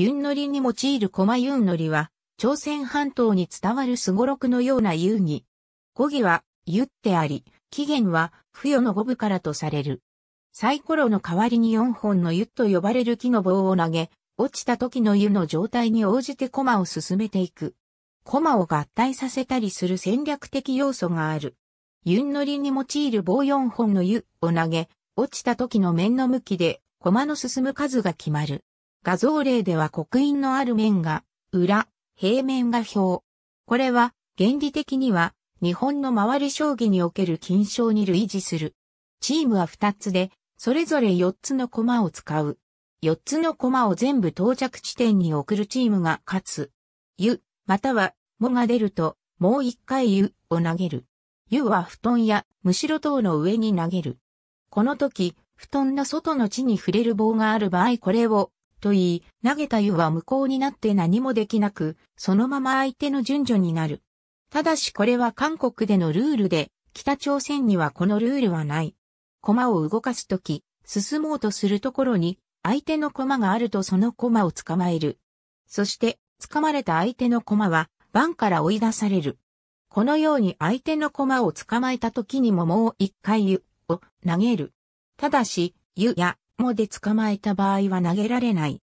ユンノリに用いる駒ユンノリは、朝鮮半島に伝わるすごろくのような遊戯。語義は、ゆってあり、起源は、不与の語部からとされる。サイコロの代わりに4本の湯と呼ばれる木の棒を投げ、落ちた時の湯の状態に応じて駒を進めていく。駒を合体させたりする戦略的要素がある。ユンノリに用いる棒4本の湯を投げ、落ちた時の面の向きで駒の進む数が決まる。画像例では刻印のある面が裏、平面が表。これは原理的には日本の周り将棋における金賞に類似する。チームは2つで、それぞれ4つの駒を使う。4つの駒を全部到着地点に送るチームが勝つ。湯、または、もが出ると、もう1回湯を投げる。湯は布団や、むしろ等の上に投げる。この時、布団の外の地に触れる棒がある場合これをと言い、投げた湯は無効になって何もできなく、そのまま相手の順序になる。ただしこれは韓国でのルールで、北朝鮮にはこのルールはない。駒を動かすとき、進もうとするところに、相手の駒があるとその駒を捕まえる。そして、捕まれた相手の駒は、番から追い出される。このように相手の駒を捕まえた時にももう一回湯を投げる。ただし、湯やもで捕まえた場合は投げられない。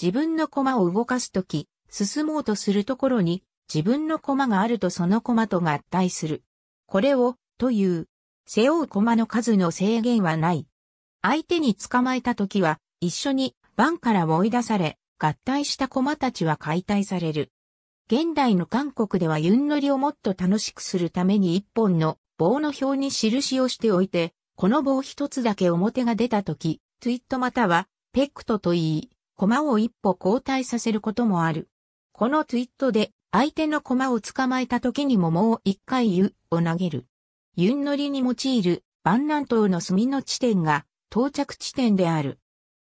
自分の駒を動かすとき、進もうとするところに、自分の駒があるとその駒と合体する。これを、という。背負う駒の数の制限はない。相手に捕まえたときは、一緒に、番から追い出され、合体した駒たちは解体される。現代の韓国ではユンノりをもっと楽しくするために一本の棒の表に印をしておいて、この棒一つだけ表が出た時、ツイットまたはペクトと言い、駒を一歩交代させることもある。このツイットで相手の駒を捕まえた時にももう一回ユを投げる。ユンノリに用いる万南島の隅の地点が到着地点である。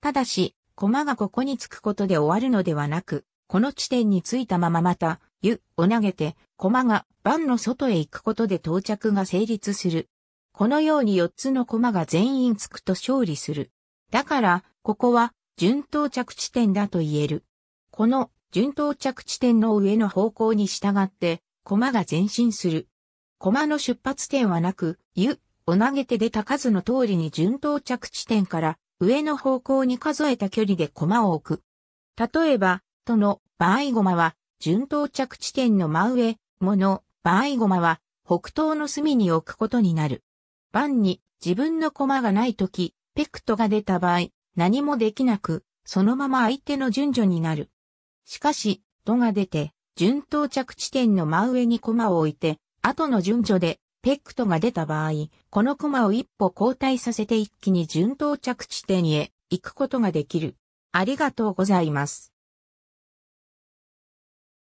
ただし、駒がここに着くことで終わるのではなく、この地点に着いたまままた、ユを投げて、駒が万の外へ行くことで到着が成立する。このように4つの駒が全員着くと勝利する。だから、ここは、順当着地点だと言える。この、順当着地点の上の方向に従って、駒が前進する。駒の出発点はなく、ゆ、を投げて出た数の通りに順当着地点から上の方向に数えた距離で駒を置く。例えば、との場合駒は、順当着地点の真上、もの場合駒は、北東の隅に置くことになる。番に自分の駒がないとき、ペクトが出た場合、何もできなく、そのまま相手の順序になる。しかし、ドが出て、順到着地点の真上に駒を置いて、後の順序で、ペクトが出た場合、この駒を一歩交代させて一気に順到着地点へ行くことができる。ありがとうございます。